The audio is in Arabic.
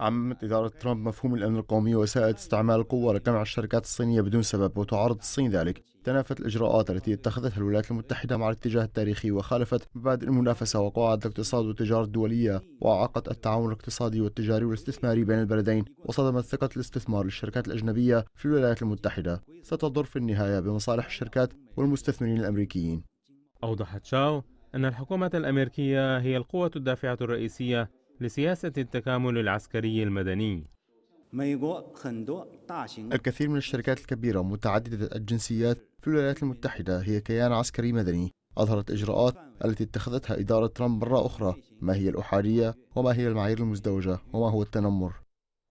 عمت إدارة ترامب مفهوم الأمن القومي وسائل استعمال القوة لقمع الشركات الصينية بدون سبب وتعارض الصين ذلك تنافت الإجراءات التي اتخذتها الولايات المتحدة مع الاتجاه التاريخي وخالفت مبادئ المنافسة وقواعد الاقتصاد والتجارة الدولية وأعاقت التعاون الاقتصادي والتجاري والاستثماري بين البلدين وصدمت ثقة الاستثمار للشركات الأجنبية في الولايات المتحدة ستضر في النهاية بمصالح الشركات والمستثمرين الأمريكيين أوضحت شاو أن الحكومة الأمريكية هي القوة الدافعة الرئيسية لسياسة التكامل العسكري المدني الكثير من الشركات الكبيرة متعددة الجنسيات في الولايات المتحدة هي كيان عسكري مدني أظهرت إجراءات التي اتخذتها إدارة ترامب مرة أخرى ما هي الأحادية وما هي المعايير المزدوجة وما هو التنمر